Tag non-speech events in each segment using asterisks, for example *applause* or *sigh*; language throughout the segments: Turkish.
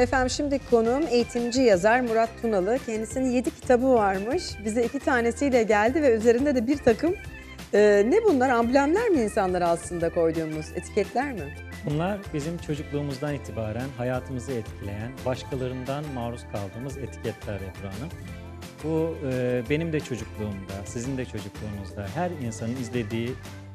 Efendim şimdi konuğum eğitimci yazar Murat Tunalı. Kendisinin 7 kitabı varmış. Bize iki tanesiyle geldi ve üzerinde de bir takım e, ne bunlar? Amblemler mi insanlara aslında koyduğumuz? Etiketler mi? Bunlar bizim çocukluğumuzdan itibaren hayatımızı etkileyen, başkalarından maruz kaldığımız etiketler Ebru Hanım. Bu e, benim de çocukluğumda, sizin de çocukluğunuzda her insanın izlediği,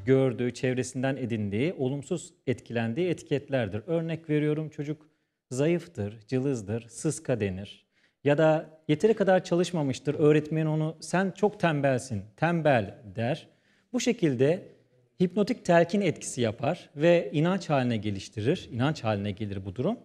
gördüğü, çevresinden edindiği, olumsuz etkilendiği etiketlerdir. Örnek veriyorum çocuk zayıftır, cılızdır, sıska denir. Ya da yeteri kadar çalışmamıştır, öğretmen onu sen çok tembelsin, tembel der. Bu şekilde hipnotik telkin etkisi yapar ve inanç haline geliştirir, inanç haline gelir bu durum.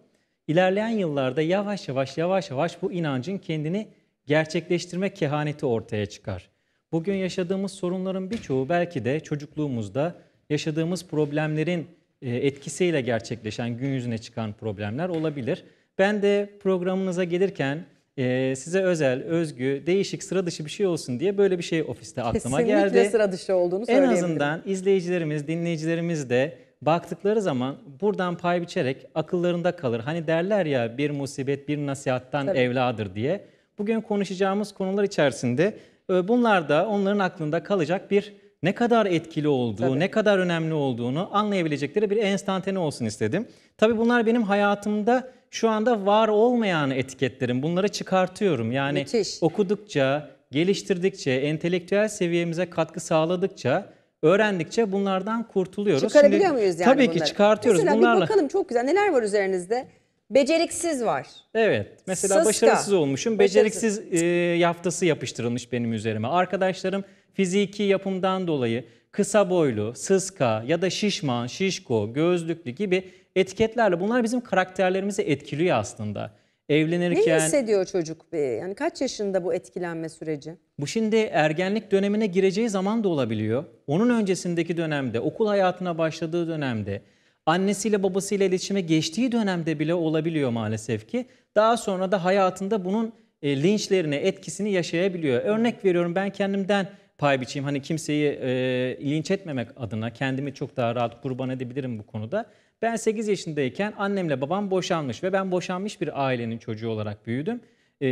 İlerleyen yıllarda yavaş yavaş yavaş yavaş bu inancın kendini gerçekleştirme kehaneti ortaya çıkar. Bugün yaşadığımız sorunların birçoğu belki de çocukluğumuzda yaşadığımız problemlerin e, etkisiyle gerçekleşen gün yüzüne çıkan problemler olabilir. Ben de programınıza gelirken e, size özel, özgü, değişik, sıra dışı bir şey olsun diye böyle bir şey ofiste aklıma Kesinlikle geldi. Kesinlikle sıra dışı olduğunu En azından izleyicilerimiz, dinleyicilerimiz de baktıkları zaman buradan pay biçerek akıllarında kalır. Hani derler ya bir musibet bir nasihattan Tabii. evladır diye. Bugün konuşacağımız konular içerisinde e, bunlar da onların aklında kalacak bir ne kadar etkili olduğu, Tabii. ne kadar önemli olduğunu anlayabilecekleri bir enstantane olsun istedim. Tabii bunlar benim hayatımda şu anda var olmayan etiketlerim. Bunları çıkartıyorum. Yani Müthiş. okudukça, geliştirdikçe, entelektüel seviyemize katkı sağladıkça öğrendikçe bunlardan kurtuluyoruz. Çıkarabiliyor Şimdi, muyuz yani Tabii bunları? ki çıkartıyoruz. Mesela bunlarla. bir bakalım çok güzel neler var üzerinizde. Beceriksiz var. Evet. Mesela Sıska. başarısız olmuşum. Beceriksiz, Beceriksiz. E, yaftası yapıştırılmış benim üzerime. Arkadaşlarım fiziki yapımdan dolayı kısa boylu, sıska ya da şişman, şişko, gözlüklü gibi etiketlerle bunlar bizim karakterlerimizi etkiliyor aslında. Evlenirken... Ne hissediyor çocuk? Be? Yani kaç yaşında bu etkilenme süreci? Bu şimdi ergenlik dönemine gireceği zaman da olabiliyor. Onun öncesindeki dönemde, okul hayatına başladığı dönemde, annesiyle babasıyla iletişime geçtiği dönemde bile olabiliyor maalesef ki. Daha sonra da hayatında bunun e, linçlerine etkisini yaşayabiliyor. Örnek veriyorum ben kendimden pay biçeyim. Hani kimseyi e, linç etmemek adına kendimi çok daha rahat kurban edebilirim bu konuda. Ben 8 yaşındayken annemle babam boşanmış ve ben boşanmış bir ailenin çocuğu olarak büyüdüm. E,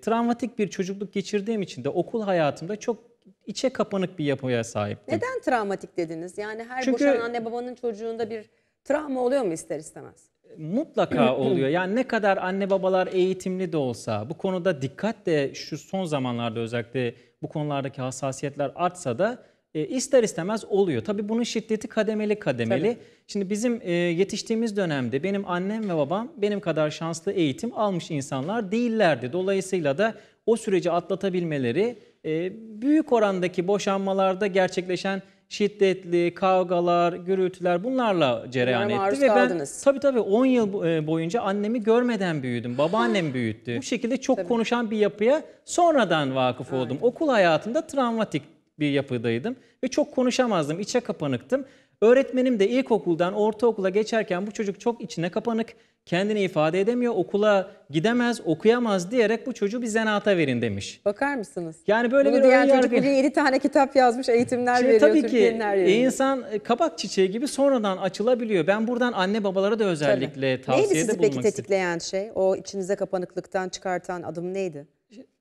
travmatik bir çocukluk geçirdiğim için de okul hayatımda çok içe kapanık bir yapıya sahiptim. Neden travmatik dediniz? Yani her Çünkü, boşanan anne babanın çocuğunda bir Travma oluyor mu ister istemez? Mutlaka *clears throat* oluyor. Yani ne kadar anne babalar eğitimli de olsa, bu konuda dikkat de şu son zamanlarda özellikle bu konulardaki hassasiyetler artsa da e, ister istemez oluyor. Tabii bunun şiddeti kademeli kademeli. Tabii. Şimdi bizim e, yetiştiğimiz dönemde benim annem ve babam benim kadar şanslı eğitim almış insanlar değillerdi. Dolayısıyla da o süreci atlatabilmeleri e, büyük orandaki boşanmalarda gerçekleşen şiddetli kavgalar, gürültüler bunlarla cereyan Bunlara etti ve kaldınız. ben tabii tabii 10 yıl e, boyunca annemi görmeden büyüdüm. Babaannem ah, büyüttü. Bu şekilde çok tabii. konuşan bir yapıya sonradan vakıf Aynen. oldum. Okul hayatımda travmatik bir yapıdaydım ve çok konuşamazdım. içe kapanıktım. Öğretmenim de ilkokuldan ortaokula geçerken bu çocuk çok içine kapanık, kendini ifade edemiyor, okula gidemez, okuyamaz diyerek bu çocuğu bir zenata verin demiş. Bakar mısınız? Yani böyle Bunu bir diyen çocuk bir bugün 7 tane kitap yazmış, eğitimler Şimdi veriyor, tabii ki veriyor. insan e, kabak çiçeği gibi sonradan açılabiliyor. Ben buradan anne babalara da özellikle tabii. tavsiyede bulunmak istiyorum. Neydi sizi peki tetikleyen şey? O içinize kapanıklıktan çıkartan adım neydi?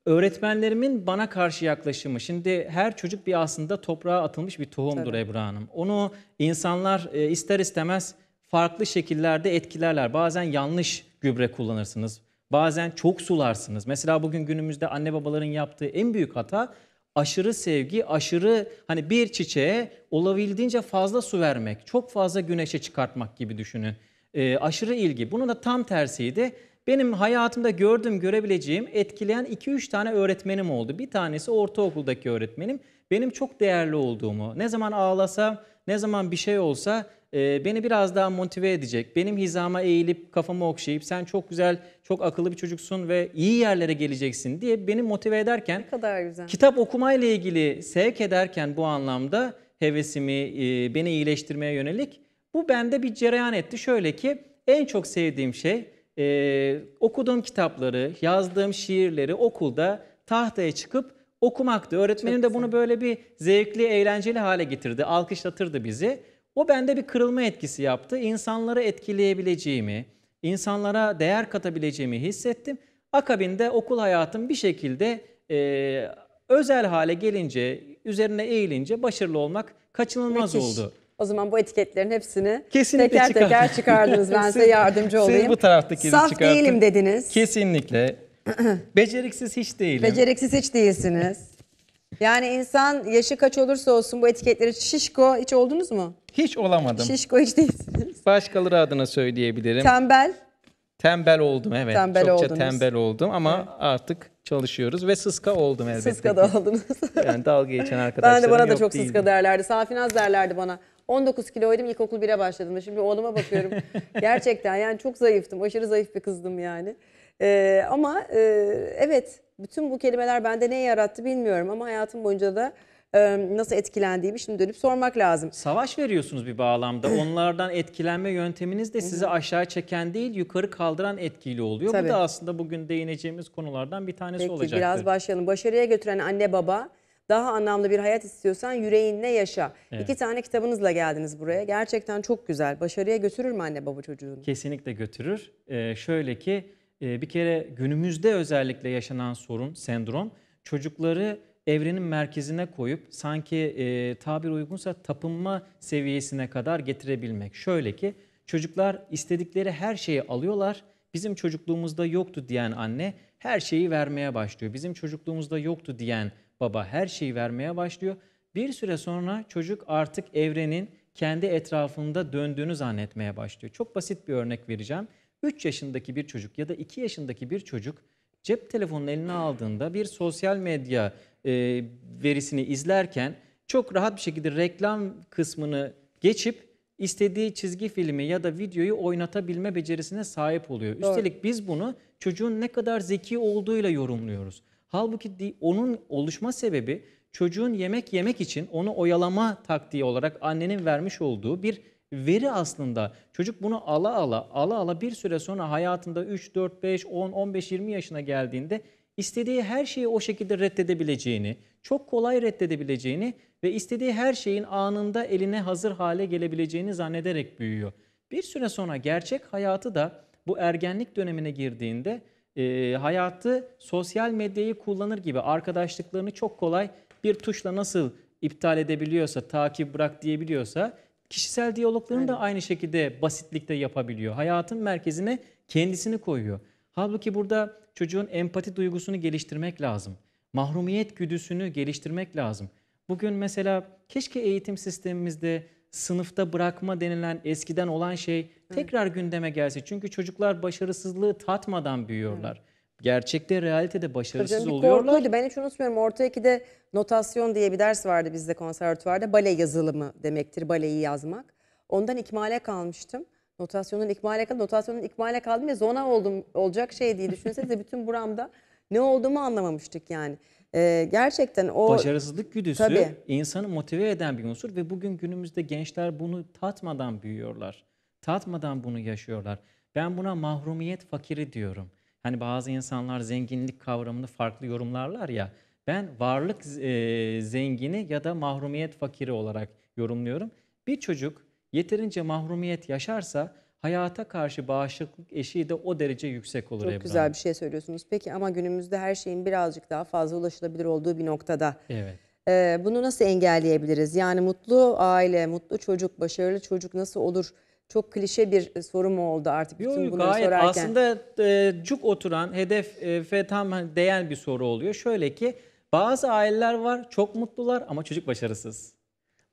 Öğretmenlerimin bana karşı yaklaşımı. Şimdi her çocuk bir aslında toprağa atılmış bir tohumdur Tabii. Ebru Hanım. Onu insanlar e, ister istemez farklı şekillerde etkilerler. Bazen yanlış gübre kullanırsınız. Bazen çok sularsınız. Mesela bugün günümüzde anne babaların yaptığı en büyük hata aşırı sevgi, aşırı hani bir çiçeğe olabildiğince fazla su vermek, çok fazla güneşe çıkartmak gibi düşünün. E, aşırı ilgi. Bunun da tam tersiydi. Benim hayatımda gördüm, görebileceğim etkileyen 2-3 tane öğretmenim oldu. Bir tanesi ortaokuldaki öğretmenim. Benim çok değerli olduğumu, ne zaman ağlasam, ne zaman bir şey olsa ee, beni biraz daha motive edecek. Benim hizama eğilip kafamı okşayıp sen çok güzel, çok akıllı bir çocuksun ve iyi yerlere geleceksin diye beni motive ederken ne kadar güzel. kitap okumayla ilgili sevk ederken bu anlamda hevesimi, e, beni iyileştirmeye yönelik bu bende bir cereyan etti. Şöyle ki en çok sevdiğim şey e, okuduğum kitapları, yazdığım şiirleri okulda tahtaya çıkıp okumaktı. Öğretmenim Çok de bunu böyle bir zevkli, eğlenceli hale getirdi. Alkışlatırdı bizi. O bende bir kırılma etkisi yaptı. İnsanları etkileyebileceğimi, insanlara değer katabileceğimi hissettim. Akabinde okul hayatım bir şekilde e, özel hale gelince, üzerine eğilince başarılı olmak kaçınılmaz Müthiş. oldu. O zaman bu etiketlerin hepsini Kesinlikle teker çıkardım. teker çıkardınız. Ben *laughs* size yardımcı olayım. Siz bu taraftakini Saf çıkartın. değilim dediniz. Kesinlikle. *clears throat* Beceriksiz hiç değilim. Beceriksiz hiç değilsiniz. Yani insan yaşı kaç olursa olsun bu etiketleri şişko hiç oldunuz mu? Hiç olamadım. Şişko hiç değilsiniz. Başkaları adına söyleyebilirim. Tembel. Tembel oldum evet. Tembel Çokça oldunuz. tembel oldum ama artık çalışıyoruz ve sıska oldum elbette. Sıska da oldunuz. *laughs* Yani dalga geçen arkadaşlarım ben de bana da çok değildi. sıska derlerdi. Safinaz derlerdi bana. 19 kiloydum ilkokul 1'e başladım. Şimdi oğluma bakıyorum. *laughs* Gerçekten yani çok zayıftım. Aşırı zayıf bir kızdım yani. E, ama e, evet bütün bu kelimeler bende ne yarattı bilmiyorum ama hayatım boyunca da e, nasıl etkilendiğimi şimdi dönüp sormak lazım. Savaş veriyorsunuz bir bağlamda. *clears throat* Onlardan etkilenme yönteminiz de sizi aşağı çeken değil yukarı kaldıran etkili oluyor. Tabii. Bu da aslında bugün değineceğimiz konulardan bir tanesi Peki olacaktır. biraz başlayalım. Başarıya götüren anne baba daha anlamlı bir hayat istiyorsan yüreğinle yaşa. Evet. İki tane kitabınızla geldiniz buraya. Gerçekten çok güzel. Başarıya götürür mü anne baba çocuğunu? Kesinlikle götürür. Ee, şöyle ki ee, bir kere günümüzde özellikle yaşanan sorun, sendrom çocukları evrenin merkezine koyup sanki e, tabir uygunsa tapınma seviyesine kadar getirebilmek. Şöyle ki çocuklar istedikleri her şeyi alıyorlar. Bizim çocukluğumuzda yoktu diyen anne her şeyi vermeye başlıyor. Bizim çocukluğumuzda yoktu diyen baba her şeyi vermeye başlıyor. Bir süre sonra çocuk artık evrenin kendi etrafında döndüğünü zannetmeye başlıyor. Çok basit bir örnek vereceğim. 3 yaşındaki bir çocuk ya da 2 yaşındaki bir çocuk cep telefonunu eline aldığında bir sosyal medya e, verisini izlerken çok rahat bir şekilde reklam kısmını geçip istediği çizgi filmi ya da videoyu oynatabilme becerisine sahip oluyor. Doğru. Üstelik biz bunu çocuğun ne kadar zeki olduğuyla yorumluyoruz. Halbuki onun oluşma sebebi çocuğun yemek yemek için onu oyalama taktiği olarak annenin vermiş olduğu bir Veri aslında çocuk bunu ala ala ala ala bir süre sonra hayatında 3, 4, 5, 10, 15, 20 yaşına geldiğinde istediği her şeyi o şekilde reddedebileceğini, çok kolay reddedebileceğini ve istediği her şeyin anında eline hazır hale gelebileceğini zannederek büyüyor. Bir süre sonra gerçek hayatı da bu ergenlik dönemine girdiğinde e, hayatı sosyal medyayı kullanır gibi arkadaşlıklarını çok kolay bir tuşla nasıl iptal edebiliyorsa, takip bırak diyebiliyorsa Kişisel diyaloglarını Aynen. da aynı şekilde basitlikte yapabiliyor. Hayatın merkezine kendisini koyuyor. Halbuki burada çocuğun empati duygusunu geliştirmek lazım. Mahrumiyet güdüsünü geliştirmek lazım. Bugün mesela keşke eğitim sistemimizde sınıfta bırakma denilen eskiden olan şey tekrar evet. gündeme gelse. Çünkü çocuklar başarısızlığı tatmadan büyüyorlar. Evet gerçekte realitede başarısız Hocam bir oluyorlar. korkuydu. Ben hiç unutmuyorum. Orta 2'de notasyon diye bir ders vardı bizde konservatuvarda. Bale yazılımı demektir baleyi yazmak. Ondan ikmale kalmıştım. Notasyonun ikmale kaldım. Notasyonun ikmale kaldım ya zona oldum olacak şey diye düşünsenize *laughs* bütün buramda ne olduğumu anlamamıştık yani. Ee, gerçekten o başarısızlık güdüsü tabii. insanı motive eden bir unsur ve bugün günümüzde gençler bunu tatmadan büyüyorlar. Tatmadan bunu yaşıyorlar. Ben buna mahrumiyet fakiri diyorum. Hani bazı insanlar zenginlik kavramını farklı yorumlarlar ya. Ben varlık e, zengini ya da mahrumiyet fakiri olarak yorumluyorum. Bir çocuk yeterince mahrumiyet yaşarsa hayata karşı bağışıklık eşiği de o derece yüksek olur Çok Ebru güzel bir şey söylüyorsunuz. Peki ama günümüzde her şeyin birazcık daha fazla ulaşılabilir olduğu bir noktada. Evet. Ee, bunu nasıl engelleyebiliriz? Yani mutlu aile, mutlu çocuk, başarılı çocuk nasıl olur? çok klişe bir e, soru mu oldu artık bütün yok, bunları gayet sorarken? Aslında e, cuk oturan, hedefe e, tam değen bir soru oluyor. Şöyle ki bazı aileler var çok mutlular ama çocuk başarısız.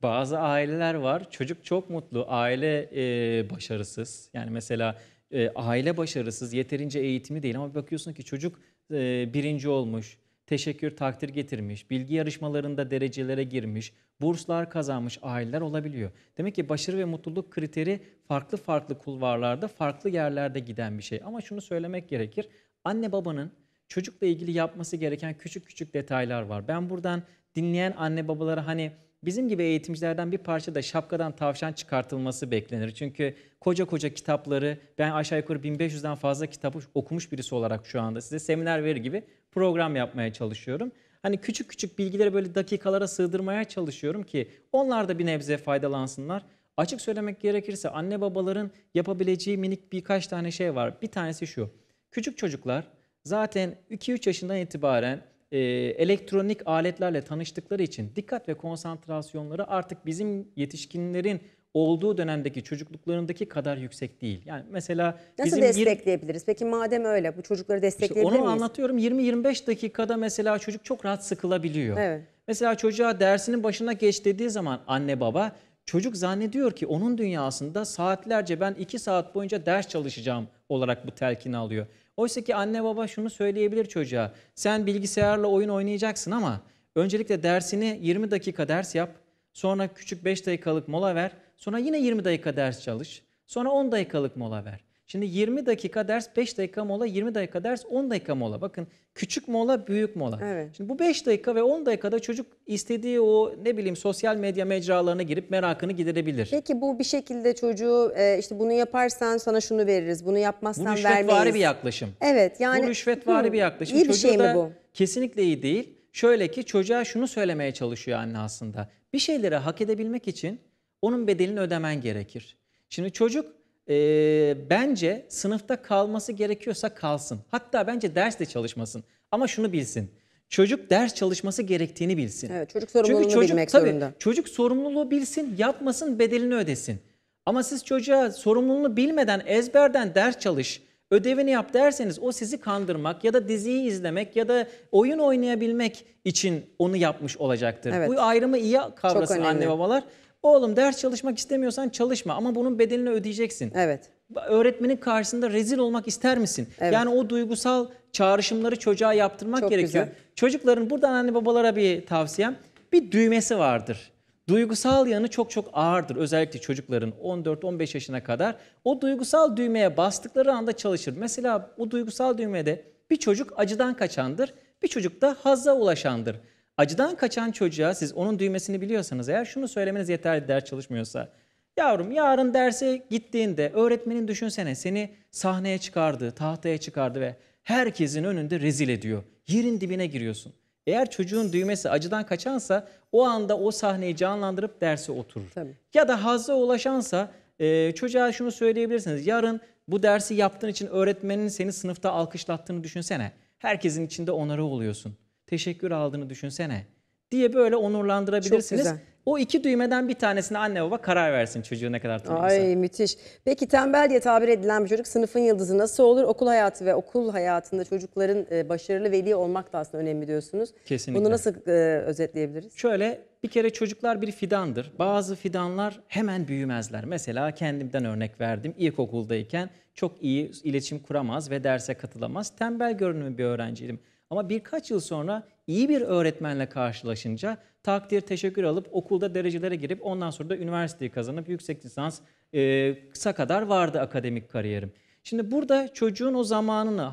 Bazı aileler var çocuk çok mutlu, aile e, başarısız. Yani mesela e, aile başarısız, yeterince eğitimi değil ama bakıyorsun ki çocuk e, birinci olmuş, teşekkür takdir getirmiş, bilgi yarışmalarında derecelere girmiş, burslar kazanmış aileler olabiliyor. Demek ki başarı ve mutluluk kriteri farklı farklı kulvarlarda, farklı yerlerde giden bir şey. Ama şunu söylemek gerekir. Anne babanın çocukla ilgili yapması gereken küçük küçük detaylar var. Ben buradan dinleyen anne babalara hani Bizim gibi eğitimcilerden bir parça da şapkadan tavşan çıkartılması beklenir. Çünkü koca koca kitapları ben aşağı yukarı 1500'den fazla kitap okumuş birisi olarak şu anda size seminer verir gibi program yapmaya çalışıyorum. Hani küçük küçük bilgileri böyle dakikalara sığdırmaya çalışıyorum ki onlar da bir nebze faydalansınlar. Açık söylemek gerekirse anne babaların yapabileceği minik birkaç tane şey var. Bir tanesi şu. Küçük çocuklar zaten 2-3 yaşından itibaren e, elektronik aletlerle tanıştıkları için dikkat ve konsantrasyonları artık bizim yetişkinlerin olduğu dönemdeki çocukluklarındaki kadar yüksek değil. Yani mesela Nasıl bizim destekleyebiliriz? Yir... Peki madem öyle bu çocukları destekleyebilir işte onu miyiz? Onu anlatıyorum 20-25 dakikada mesela çocuk çok rahat sıkılabiliyor. Evet. Mesela çocuğa dersinin başına geç dediği zaman anne baba çocuk zannediyor ki onun dünyasında saatlerce ben 2 saat boyunca ders çalışacağım olarak bu telkini alıyor. Oysa ki anne baba şunu söyleyebilir çocuğa. Sen bilgisayarla oyun oynayacaksın ama öncelikle dersini 20 dakika ders yap. Sonra küçük 5 dakikalık mola ver. Sonra yine 20 dakika ders çalış. Sonra 10 dakikalık mola ver. Şimdi 20 dakika ders, 5 dakika mola, 20 dakika ders, 10 dakika mola. Bakın küçük mola, büyük mola. Evet. Şimdi bu 5 dakika ve 10 dakikada çocuk istediği o ne bileyim sosyal medya mecralarına girip merakını giderebilir. Peki bu bir şekilde çocuğu e, işte bunu yaparsan sana şunu veririz, bunu yapmazsan vermeyiz. Bu rüşvetvari bir yaklaşım. Evet yani. Bu rüşvetvari hı, bir yaklaşım. İyi bir Çocuğu şey mi bu? Kesinlikle iyi değil. Şöyle ki çocuğa şunu söylemeye çalışıyor anne aslında. Bir şeyleri hak edebilmek için onun bedelini ödemen gerekir. Şimdi çocuk e, bence sınıfta kalması gerekiyorsa kalsın. Hatta bence ders de çalışmasın. Ama şunu bilsin. Çocuk ders çalışması gerektiğini bilsin. Evet, çocuk sorumluluğunu Çünkü çocuk, bilmek tabii, zorunda. Çocuk sorumluluğu bilsin, yapmasın, bedelini ödesin. Ama siz çocuğa sorumluluğunu bilmeden ezberden ders çalış, ödevini yap derseniz o sizi kandırmak ya da diziyi izlemek ya da oyun oynayabilmek için onu yapmış olacaktır. Evet. Bu ayrımı iyi kavrasın anne babalar. Oğlum ders çalışmak istemiyorsan çalışma ama bunun bedelini ödeyeceksin. Evet. Öğretmenin karşısında rezil olmak ister misin? Evet. Yani o duygusal çağrışımları çocuğa yaptırmak Çok gerekiyor. Güzel. Çocukların buradan anne babalara bir tavsiyem bir düğmesi vardır. Duygusal yanı çok çok ağırdır özellikle çocukların 14-15 yaşına kadar. O duygusal düğmeye bastıkları anda çalışır. Mesela o duygusal düğmede bir çocuk acıdan kaçandır, bir çocuk da hazza ulaşandır. Acıdan kaçan çocuğa siz onun düğmesini biliyorsanız eğer şunu söylemeniz yeterli ders çalışmıyorsa. Yavrum yarın derse gittiğinde öğretmenin düşünsene seni sahneye çıkardı, tahtaya çıkardı ve herkesin önünde rezil ediyor. Yerin dibine giriyorsun. Eğer çocuğun düğmesi acıdan kaçansa o anda o sahneyi canlandırıp derse oturur. Tabii. Ya da hazza ulaşansa e, çocuğa şunu söyleyebilirsiniz. Yarın bu dersi yaptığın için öğretmenin seni sınıfta alkışlattığını düşünsene. Herkesin içinde onarı oluyorsun teşekkür aldığını düşünsene diye böyle onurlandırabilirsiniz. Çok güzel. O iki düğmeden bir tanesine anne baba karar versin çocuğu ne kadar tanıyorsa. Ay müthiş. Peki tembel diye tabir edilen bir çocuk sınıfın yıldızı nasıl olur? Okul hayatı ve okul hayatında çocukların e, başarılı veli olmak da aslında önemli diyorsunuz. Kesinlikle. Bunu nasıl e, özetleyebiliriz? Şöyle bir kere çocuklar bir fidandır. Bazı fidanlar hemen büyümezler. Mesela kendimden örnek verdim. İlkokuldayken çok iyi iletişim kuramaz ve derse katılamaz. Tembel görünümü bir öğrenciydim. Ama birkaç yıl sonra iyi bir öğretmenle karşılaşınca takdir, teşekkür alıp okulda derecelere girip ondan sonra da üniversiteyi kazanıp yüksek lisans e, kısa kadar vardı akademik kariyerim. Şimdi burada çocuğun o zamanını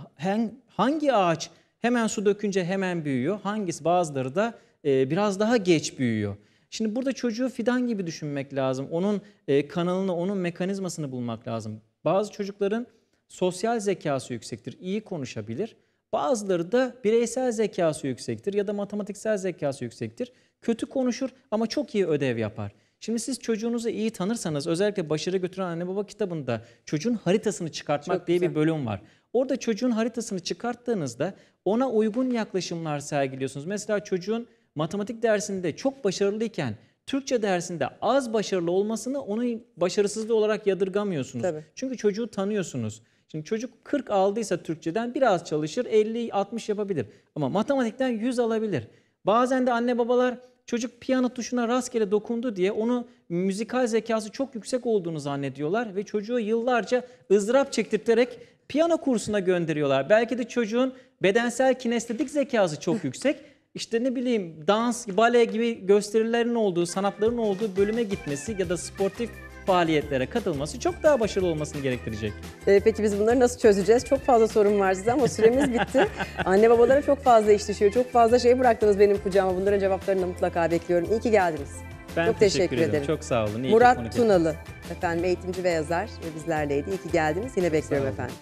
hangi ağaç hemen su dökünce hemen büyüyor, hangisi bazıları da e, biraz daha geç büyüyor. Şimdi burada çocuğu fidan gibi düşünmek lazım. Onun e, kanalını, onun mekanizmasını bulmak lazım. Bazı çocukların sosyal zekası yüksektir, iyi konuşabilir. Bazıları da bireysel zekası yüksektir ya da matematiksel zekası yüksektir. Kötü konuşur ama çok iyi ödev yapar. Şimdi siz çocuğunuzu iyi tanırsanız özellikle başarı götüren anne baba kitabında çocuğun haritasını çıkartmak çok diye güzel. bir bölüm var. Orada çocuğun haritasını çıkarttığınızda ona uygun yaklaşımlar sergiliyorsunuz. Mesela çocuğun matematik dersinde çok başarılıyken Türkçe dersinde az başarılı olmasını onu başarısızlığı olarak yadırgamıyorsunuz. Tabii. Çünkü çocuğu tanıyorsunuz. Şimdi çocuk 40 aldıysa Türkçeden biraz çalışır 50-60 yapabilir. Ama matematikten 100 alabilir. Bazen de anne babalar çocuk piyano tuşuna rastgele dokundu diye onu müzikal zekası çok yüksek olduğunu zannediyorlar ve çocuğu yıllarca ızdırap çektirterek piyano kursuna gönderiyorlar. Belki de çocuğun bedensel kinestetik zekası çok *laughs* yüksek. İşte ne bileyim dans, bale gibi gösterilerin olduğu, sanatların olduğu bölüme gitmesi ya da sportif faaliyetlere katılması çok daha başarılı olmasını gerektirecek. E, peki biz bunları nasıl çözeceğiz? Çok fazla sorun var size ama süremiz *laughs* bitti. Anne babalara çok fazla iş düşüyor. Çok fazla şey bıraktınız benim kucağıma. Bunların cevaplarını da mutlaka bekliyorum. İyi ki geldiniz. Ben çok teşekkür, teşekkür ederim. ederim. Çok sağ olun. İyi Murat Tunalı efendim eğitimci ve yazar bizlerleydi. İyi ki geldiniz. Yine bekliyorum efendim.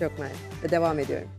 Çok merak. Devam ediyorum.